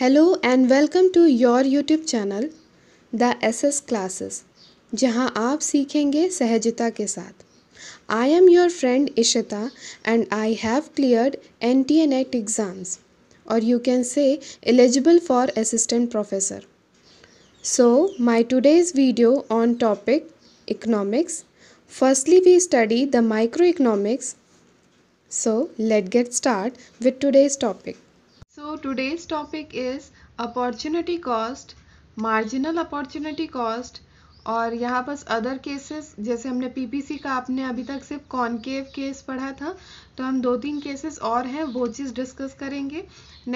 hello and welcome to your YouTube channel the S S classes जहां आप सीखेंगे सहजता के साथ I am your friend Ishita and I have cleared N T NET exams और you can say eligible for assistant professor so my today's video on topic economics firstly we study the micro economics so let get start with today's topic So today's topic is opportunity cost, marginal opportunity cost और यहाँ पर other cases जैसे हमने PPC का आपने अभी तक सिर्फ कॉनकेव केस पढ़ा था तो हम दो तीन केसेस और हैं वो चीज़ डिस्कस करेंगे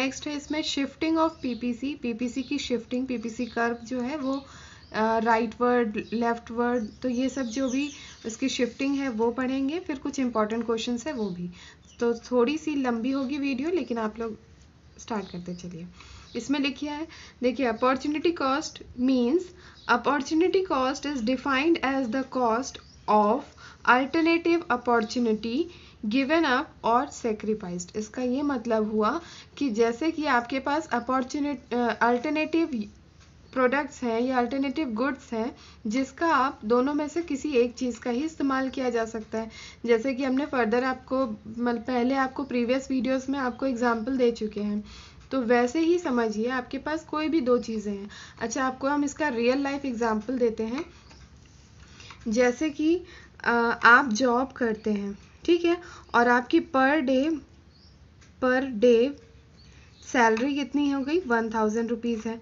नेक्स्ट है इसमें शिफ्टिंग ऑफ पीपीसी पीपीसी की शिफ्टिंग पीपीसी कर्व जो है वो राइट वर्ड लेफ्ट वर्ड तो ये सब जो भी उसकी शिफ्टिंग है वो पढ़ेंगे फिर कुछ इंपॉर्टेंट क्वेश्चन है वो भी तो थोड़ी सी लंबी होगी वीडियो लेकिन आप लोग स्टार्ट करते चलिए इसमें लिखिए है देखिए opportunity cost means opportunity cost is defined as the cost of alternative opportunity given up और सेक्रीफाइस इसका ये मतलब हुआ कि जैसे कि आपके पास अपॉर्चुनिट अल्टरनेटिव uh, प्रोडक्ट्स हैं या अल्टरनेटिव गुड्स हैं जिसका आप दोनों में से किसी एक चीज़ का ही इस्तेमाल किया जा सकता है जैसे कि हमने फर्दर आपको मतलब पहले आपको प्रीवियस वीडियोस में आपको एग्जांपल दे चुके हैं तो वैसे ही समझिए आपके पास कोई भी दो चीज़ें हैं अच्छा आपको हम इसका रियल लाइफ एग्जाम्पल देते हैं जैसे कि आप जॉब करते हैं ठीक है और आपकी per day per day salary कितनी हो गई वन थाउजेंड रुपीज़ है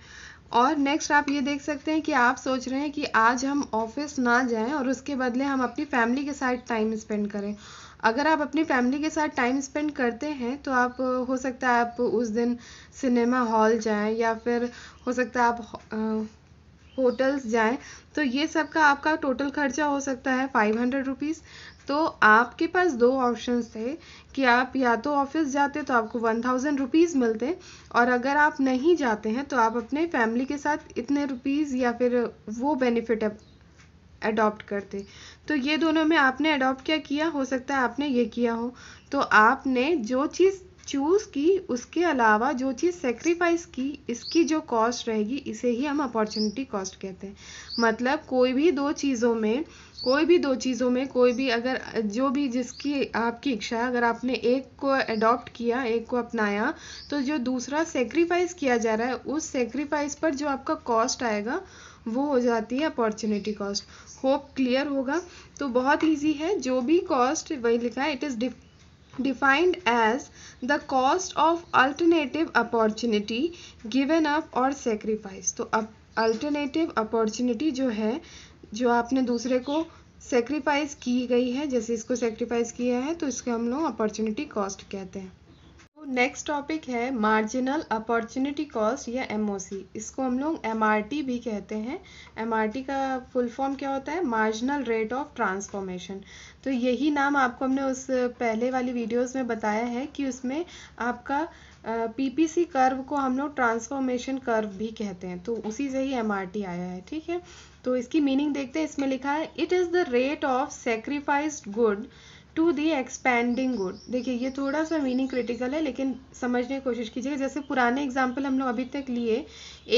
और नेक्स्ट आप ये देख सकते हैं कि आप सोच रहे हैं कि आज हम ऑफिस ना जाएं और उसके बदले हम अपनी फैमिली के साथ टाइम स्पेंड करें अगर आप अपनी फैमिली के साथ टाइम स्पेंड करते हैं तो आप हो सकता है आप उस दिन सिनेमा हॉल जाएं या फिर हो सकता है आप होटल्स जाएं तो ये सब का आपका टोटल खर्चा हो सकता है फाइव हंड्रेड रुपीज़ तो आपके पास दो ऑप्शन थे कि आप या तो ऑफिस जाते तो आपको वन थाउजेंड रुपीज़ मिलते और अगर आप नहीं जाते हैं तो आप अपने फैमिली के साथ इतने रुपीज़ या फिर वो बेनिफिट अडॉप्ट करते तो ये दोनों में आपने अडॉप्ट क्या किया हो सकता है आपने ये किया हो तो आपने जो चीज़ चूज़ की उसके अलावा जो चीज़ सेक्रीफाइस की इसकी जो कॉस्ट रहेगी इसे ही हम अपॉर्चुनिटी कॉस्ट कहते हैं मतलब कोई भी दो चीज़ों में कोई भी दो चीज़ों में कोई भी अगर जो भी जिसकी आपकी इच्छा है अगर आपने एक को अडॉप्ट किया एक को अपनाया तो जो दूसरा सेक्रीफाइस किया जा रहा है उस सेक्रीफाइस पर जो आपका कॉस्ट आएगा वो हो जाती है अपॉर्चुनिटी कॉस्ट होप क्लियर होगा तो बहुत इजी है जो भी कॉस्ट वही लिखा है इट इज़ डिफ defined as the cost of alternative opportunity given up or sacrifice तो अब अल्टरनेटिव अपॉर्चुनिटी जो है जो आपने दूसरे को सेक्रीफाइस की गई है जैसे इसको सेक्रीफाइस किया है तो इसको हम लोग अपॉर्चुनिटी कॉस्ट कहते हैं नेक्स्ट टॉपिक है मार्जिनल अपॉर्चुनिटी कॉस्ट या एम इसको हम लोग एम भी कहते हैं एम का फुल फॉर्म क्या होता है मार्जिनल रेट ऑफ ट्रांसफॉर्मेशन तो यही नाम आपको हमने उस पहले वाली वीडियोस में बताया है कि उसमें आपका पीपीसी कर्व को हम लोग ट्रांसफॉर्मेशन कर्व भी कहते हैं तो उसी से ही एम आया है ठीक है तो इसकी मीनिंग देखते हैं इसमें लिखा है it is the rate of sacrifice good to the expanding good देखिए ये थोड़ा सा मीनिंग क्रिटिकल है लेकिन समझने की कोशिश कीजिएगा जैसे पुराने एग्जाम्पल हम लोग अभी तक लिए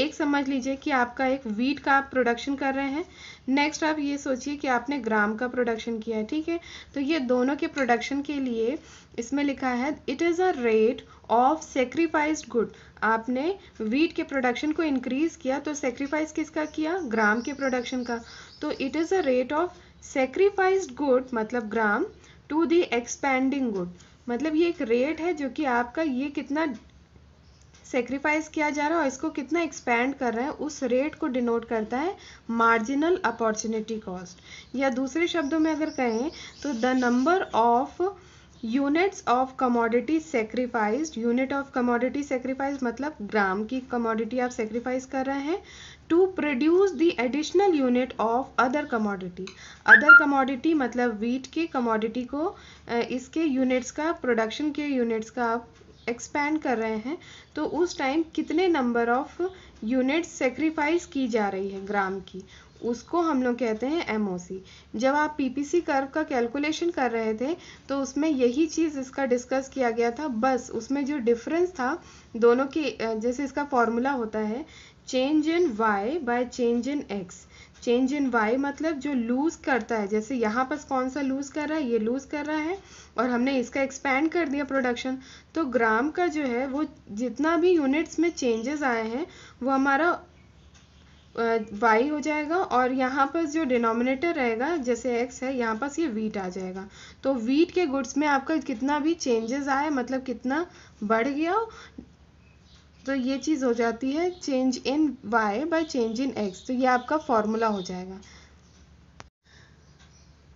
एक समझ लीजिए कि आपका एक वीट का आप प्रोडक्शन कर रहे हैं नेक्स्ट आप ये सोचिए कि आपने ग्राम का प्रोडक्शन किया है ठीक है तो ये दोनों के प्रोडक्शन के लिए इसमें लिखा है it is a rate of sacrifice good आपने वीट के प्रोडक्शन को इंक्रीज़ किया तो सेक्रीफाइस किसका किया ग्राम के प्रोडक्शन का तो it is a rate of sacrificed good मतलब gram to the expanding good मतलब ये एक रेट है जो कि आपका ये कितना सेक्रीफाइस किया जा रहा है और इसको कितना एक्सपैंड कर रहे हैं उस रेट को डिनोट करता है मार्जिनल अपॉर्चुनिटी कॉस्ट या दूसरे शब्दों में अगर कहें तो the number of units of commodity sacrifice unit of commodity sacrifice मतलब ग्राम की कमोडिटी आप सेक्रीफाइस कर रहे हैं to produce the additional unit of other commodity other commodity मतलब वीट के कमोडिटी को इसके यूनिट्स का प्रोडक्शन के यूनिट्स का आप एक्सपेंड कर रहे हैं तो उस टाइम कितने नंबर ऑफ यूनिट्स सेक्रीफाइस की जा रही है ग्राम की उसको हम लोग कहते हैं एम जब आप पीपीसी कर्व का कैलकुलेशन कर रहे थे तो उसमें यही चीज़ इसका डिस्कस किया गया था बस उसमें जो डिफरेंस था दोनों के जैसे इसका फॉर्मूला होता है change in Y by change in X change in Y मतलब जो लूज़ करता है जैसे यहाँ पर कौन सा लूज़ कर रहा है ये लूज़ कर रहा है और हमने इसका एक्सपेंड कर दिया प्रोडक्शन तो ग्राम का जो है वो जितना भी यूनिट्स में चेंजेस आए हैं वो हमारा वाई हो जाएगा और यहाँ पर जो डिनोमिनेटर रहेगा जैसे एक्स है यहाँ पास ये वीट आ जाएगा तो वीट के गुड्स में आपका कितना भी चेंजेस आए मतलब कितना बढ़ गया तो ये चीज़ हो जाती है change in Y by change in X तो ये आपका फॉर्मूला हो जाएगा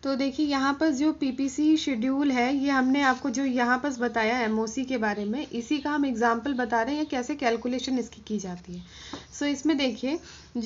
तो देखिए यहाँ पर जो पीपीसी शेड्यूल है ये हमने आपको जो यहाँ पर बताया एमओसी के बारे में इसी का हम एग्जाम्पल बता रहे हैं कैसे कैलकुलेशन इसकी की जाती है सो so, इसमें देखिए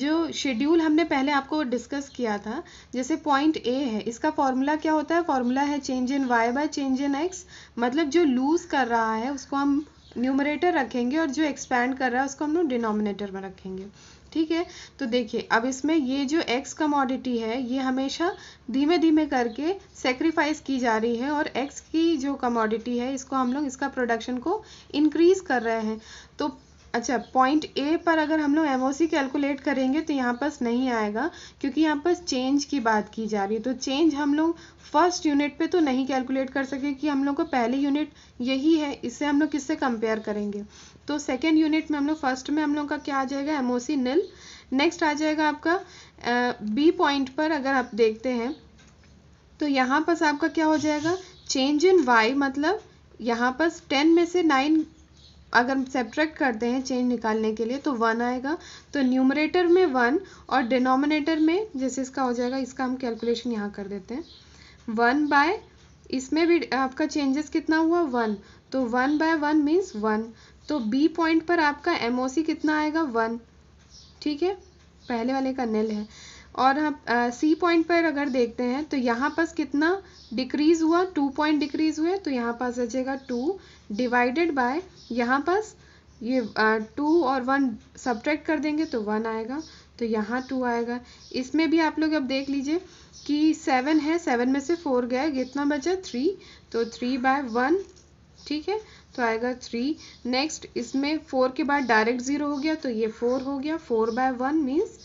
जो शेड्यूल हमने पहले आपको डिस्कस किया था जैसे पॉइंट ए है इसका फॉर्मूला क्या होता है फॉर्मूला है change in Y by change in X मतलब जो लूज़ कर रहा है उसको हम न्यूमरेटर रखेंगे और जो एक्सपैंड कर रहा है उसको हम लोग डिनोमिनेटर में रखेंगे ठीक है तो देखिए अब इसमें ये जो एक्स कमोडिटी है ये हमेशा धीमे धीमे करके सेक्रीफाइस की जा रही है और एक्स की जो कमोडिटी है इसको हम लोग इसका प्रोडक्शन को इंक्रीज कर रहे हैं तो अच्छा पॉइंट ए पर अगर हम लोग एम कैलकुलेट करेंगे तो यहाँ पास नहीं आएगा क्योंकि यहाँ पास चेंज की बात की जा रही है तो चेंज हम लोग फर्स्ट यूनिट पे तो नहीं कैलकुलेट कर सके कि हम लोग को पहली यूनिट यही है इससे हम लोग किससे कंपेयर करेंगे तो सेकेंड यूनिट में हम लोग फर्स्ट में हम लोग का क्या आ जाएगा एम निल नेक्स्ट आ जाएगा आपका बी पॉइंट पर अगर आप देखते हैं तो यहाँ पास आपका क्या हो जाएगा चेंज इन वाई मतलब यहाँ पास टेन में से नाइन अगर सेपरेट करते हैं चेंज निकालने के लिए तो वन आएगा तो न्यूमरेटर में वन और डिनोमिनेटर में जैसे इसका हो जाएगा इसका हम कैलकुलेशन यहाँ कर देते हैं वन बाय इसमें भी आपका चेंजेस कितना हुआ वन तो one by one means one तो बी पॉइंट पर आपका एम कितना आएगा वन ठीक है पहले वाले का नल है और हम सी पॉइंट पर अगर देखते हैं तो यहाँ पास कितना डिक्रीज हुआ टू पॉइंट डिक्रीज हुए तो यहाँ पास जाएगा टू डिवाइडेड बाय यहाँ पास ये टू और वन सब्ट्रैक्ट कर देंगे तो वन आएगा तो यहाँ टू आएगा इसमें भी आप लोग अब देख लीजिए कि सेवन है सेवन में से फोर गया कितना बचा थ्री तो थ्री बाय वन ठीक है तो आएगा थ्री नेक्स्ट इसमें फोर के बाद डायरेक्ट ज़ीरो हो गया तो ये फोर हो गया four by one means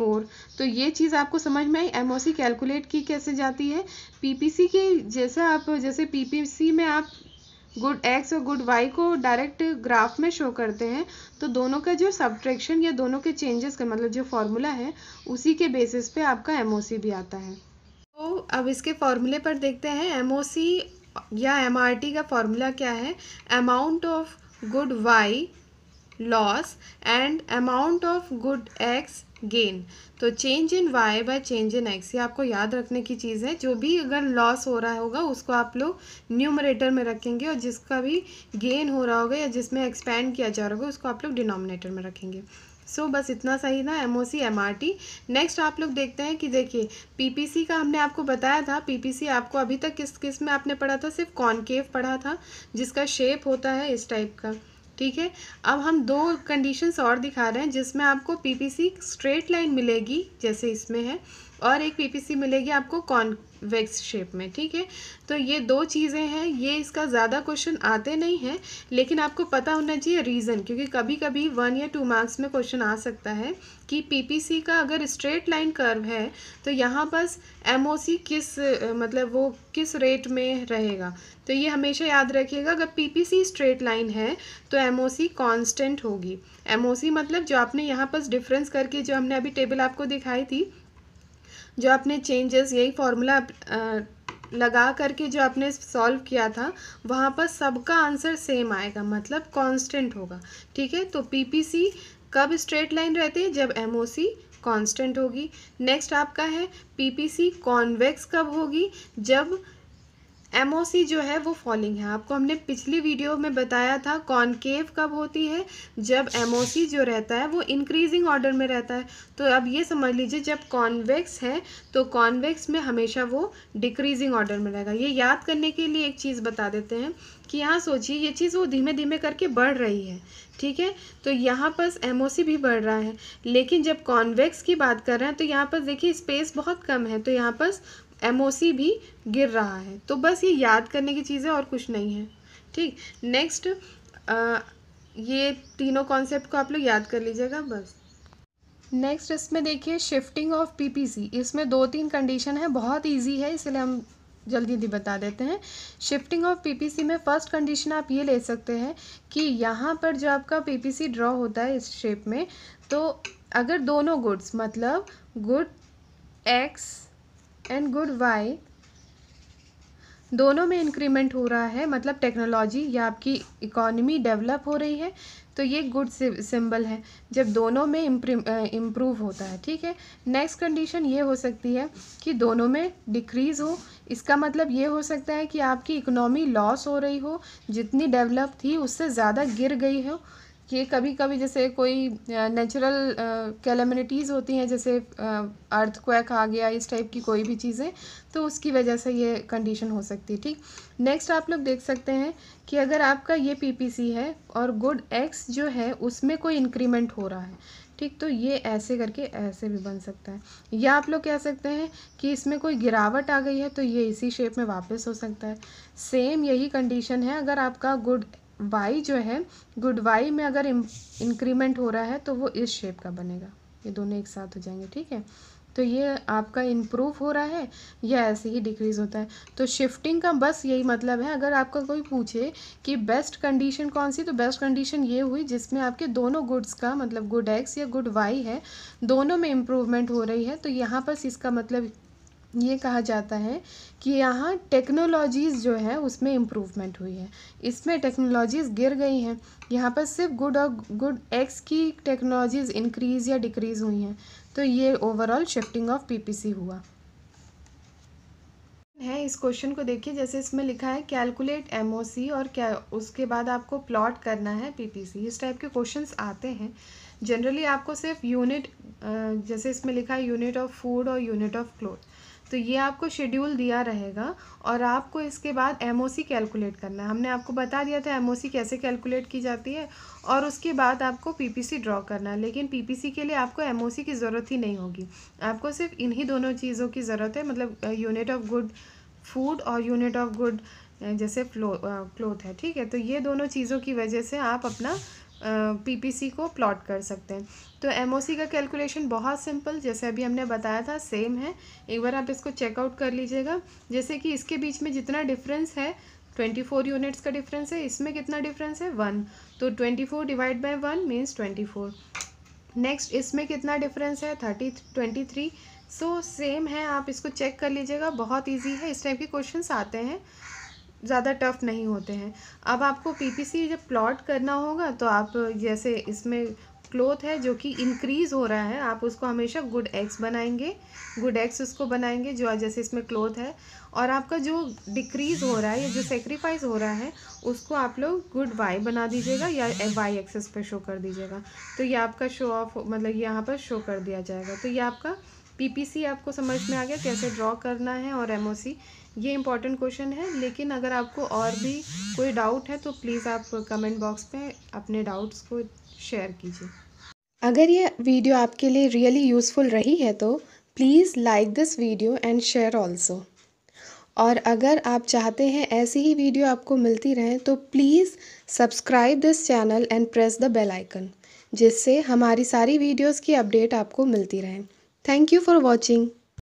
four तो ये चीज़ आपको समझ में आई एम कैलकुलेट की कैसे जाती है पीपीसी के जैसा आप जैसे पीपीसी में आप गुड एक्स और गुड वाई को डायरेक्ट ग्राफ में शो करते हैं तो दोनों का जो सब्ट्रैक्शन या दोनों के चेंजेस का मतलब जो फॉर्मूला है उसी के बेसिस पे आपका एम भी आता है तो अब इसके फॉर्मूले पर देखते हैं एम या एम का फार्मूला क्या है amount of good Y loss and amount of good X gain तो change in Y by change in X ये आपको याद रखने की चीज़ है जो भी अगर लॉस हो रहा होगा उसको आप लोग न्यूमरेटर में रखेंगे और जिसका भी गेन हो रहा होगा या जिसमें एक्सपेंड किया जा रहा होगा उसको आप लोग डिनोमिनेटर में रखेंगे सो so, बस इतना सही था M O C M R T next आप लोग देखते हैं कि देखिए पी पी सी का हमने आपको बताया था पी पी सी आपको अभी तक किस किस में आपने पढ़ा था सिर्फ कॉनकेव पढ़ा था जिसका शेप होता है इस टाइप का ठीक है अब हम दो कंडीशंस और दिखा रहे हैं जिसमें आपको पीपीसी स्ट्रेट लाइन मिलेगी जैसे इसमें है और एक पीपीसी मिलेगी आपको कॉन्वेक्स शेप में ठीक है तो ये दो चीज़ें हैं ये इसका ज़्यादा क्वेश्चन आते नहीं हैं लेकिन आपको पता होना चाहिए रीज़न क्योंकि कभी कभी वन या टू मार्क्स में क्वेश्चन आ सकता है कि पीपीसी का अगर स्ट्रेट लाइन कर्व है तो यहाँ बस एमओसी किस मतलब वो किस रेट में रहेगा तो ये हमेशा याद रखिएगा अगर पीपीसी स्ट्रेट लाइन है तो एमओसी कांस्टेंट होगी एमओसी मतलब जो आपने यहाँ पर डिफरेंस करके जो हमने अभी टेबल आपको दिखाई थी जो आपने चेंजेस यही फॉर्मूला लगा करके जो आपने सॉल्व किया था वहाँ पर सबका आंसर सेम आएगा मतलब कांस्टेंट होगा ठीक है तो पीपीसी कब स्ट्रेट लाइन रहती है जब एमओसी कांस्टेंट होगी नेक्स्ट आपका है पीपीसी कॉन्वेक्स कब होगी जब एम जो है वो फॉलिंग है आपको हमने पिछली वीडियो में बताया था कॉनकेव कब होती है जब एम जो रहता है वो इंक्रीजिंग ऑर्डर में रहता है तो अब ये समझ लीजिए जब कॉन्वेक्स है तो कॉन्वेक्स में हमेशा वो डिक्रीजिंग ऑर्डर में रहेगा ये याद करने के लिए एक चीज़ बता देते हैं कि यहाँ सोचिए ये चीज़ वो धीमे धीमे करके बढ़ रही है ठीक है तो यहाँ पर एम भी बढ़ रहा है लेकिन जब कॉन्वेक्स की बात कर रहे हैं तो यहाँ पर देखिए स्पेस बहुत कम है तो यहाँ पर एम भी गिर रहा है तो बस ये याद करने की चीज़ है और कुछ नहीं है ठीक नेक्स्ट ये तीनों कॉन्सेप्ट को आप लोग याद कर लीजिएगा बस नेक्स्ट इसमें देखिए शिफ्टिंग ऑफ पीपीसी इसमें दो तीन कंडीशन है बहुत इजी है इसलिए हम जल्दी जल्दी बता देते हैं शिफ्टिंग ऑफ पीपीसी में फर्स्ट कंडीशन आप ये ले सकते हैं कि यहाँ पर जो आपका पीपीसी ड्रॉ होता है इस शेप में तो अगर दोनों गुड्स मतलब good X and good Y दोनों में इंक्रीमेंट हो रहा है मतलब टेक्नोलॉजी या आपकी इकॉनमी डेवलप हो रही है तो ये गुड सिंबल है जब दोनों में इम्प्रूव होता है ठीक है नेक्स्ट कंडीशन ये हो सकती है कि दोनों में डिक्रीज़ हो इसका मतलब ये हो सकता है कि आपकी इकनॉमी लॉस हो रही हो जितनी डेवलप थी उससे ज़्यादा गिर गई हो कि कभी कभी जैसे कोई नेचुरल कैलमिनिटीज़ होती हैं जैसे अर्थक्वैक आ गया इस टाइप की कोई भी चीज़ें तो उसकी वजह से ये कंडीशन हो सकती है ठीक नेक्स्ट आप लोग देख सकते हैं कि अगर आपका ये पीपीसी है और गुड एक्स जो है उसमें कोई इंक्रीमेंट हो रहा है ठीक तो ये ऐसे करके ऐसे भी बन सकता है या आप लोग कह सकते हैं कि इसमें कोई गिरावट आ गई है तो ये इसी शेप में वापस हो सकता है सेम यही कंडीशन है अगर आपका गुड वाई जो है गुड वाई में अगर इंक्रीमेंट हो रहा है तो वो इस शेप का बनेगा ये दोनों एक साथ हो जाएंगे ठीक है तो ये आपका इम्प्रूव हो रहा है या ऐसे ही डिक्रीज होता है तो शिफ्टिंग का बस यही मतलब है अगर आपका कोई पूछे कि बेस्ट कंडीशन कौन सी तो बेस्ट कंडीशन ये हुई जिसमें आपके दोनों गुड्स का मतलब गुड एक्स या गुड वाई है दोनों में इम्प्रूवमेंट हो रही है तो यहाँ पर इसका मतलब ये कहा जाता है कि यहाँ टेक्नोलॉजीज़ जो है उसमें इम्प्रूवमेंट हुई है इसमें टेक्नोलॉजीज़ गिर गई हैं यहाँ पर सिर्फ गुड और गुड एक्स की टेक्नोलॉजीज़ इंक्रीज़ या डिक्रीज़ हुई हैं तो ये ओवरऑल शिफ्टिंग ऑफ पीपीसी हुआ है इस क्वेश्चन को देखिए जैसे इसमें लिखा है कैलकुलेट एमओसी और क्या उसके बाद आपको प्लॉट करना है पीपीसी इस टाइप के क्वेश्चंस आते हैं जनरली आपको सिर्फ यूनिट जैसे इसमें लिखा है यूनिट ऑफ फूड और यूनिट ऑफ क्लोथ तो ये आपको शेड्यूल दिया रहेगा और आपको इसके बाद एमओसी कैलकुलेट करना है हमने आपको बता दिया था एमओसी कैसे कैलकुलेट की जाती है और उसके बाद आपको पीपीसी ड्रॉ करना है लेकिन पीपीसी के लिए आपको एमओसी की ज़रूरत ही नहीं होगी आपको सिर्फ इन्हीं दोनों चीज़ों की ज़रूरत है मतलब यूनिट ऑफ गुड फूड और यूनिट ऑफ गुड जैसे क्लोथ है ठीक है तो ये दोनों चीज़ों की वजह से आप अपना पीपीसी को प्लॉट कर सकते हैं तो एमओसी का कैलकुलेशन बहुत सिंपल जैसे अभी हमने बताया था सेम है एक बार आप इसको चेकआउट कर लीजिएगा जैसे कि इसके बीच में जितना डिफरेंस है ट्वेंटी फोर यूनिट्स का डिफरेंस है इसमें कितना डिफरेंस है वन तो twenty four divide by one means twenty four next इसमें कितना डिफरेंस है thirty twenty three so same है आप इसको चेक कर लीजिएगा बहुत ईजी है इस टाइप के क्वेश्चन आते हैं ज़्यादा टफ़ नहीं होते हैं अब आपको पीपीसी जब प्लॉट करना होगा तो आप जैसे इसमें क्लोथ है जो कि इंक्रीज़ हो रहा है आप उसको हमेशा गुड एक्स बनाएंगे गुड एक्स उसको बनाएंगे जो जैसे इसमें क्लोथ है और आपका जो डिक्रीज़ हो रहा है या जो सेक्रीफाइस हो रहा है उसको आप लोग गुड वाई बना दीजिएगा या वाई एक्सेस पे शो कर दीजिएगा तो ये आपका शो ऑफ मतलब यहाँ पर शो कर दिया जाएगा तो ये आपका सी आपको समझ में आ गया कैसे ड्रॉ करना है और सी ये इंपॉर्टेंट क्वेश्चन है लेकिन अगर आपको और भी कोई डाउट है तो प्लीज़ आप कमेंट बॉक्स में अपने डाउट्स को शेयर कीजिए अगर ये वीडियो आपके लिए रियली यूज़फुल रही है तो please like this video and share also और अगर आप चाहते हैं ऐसी ही वीडियो आपको मिलती रहें तो please subscribe this channel and press the bell icon जिससे हमारी सारी वीडियोस की अपडेट आपको मिलती रहें थैंक यू फॉर वॉचिंग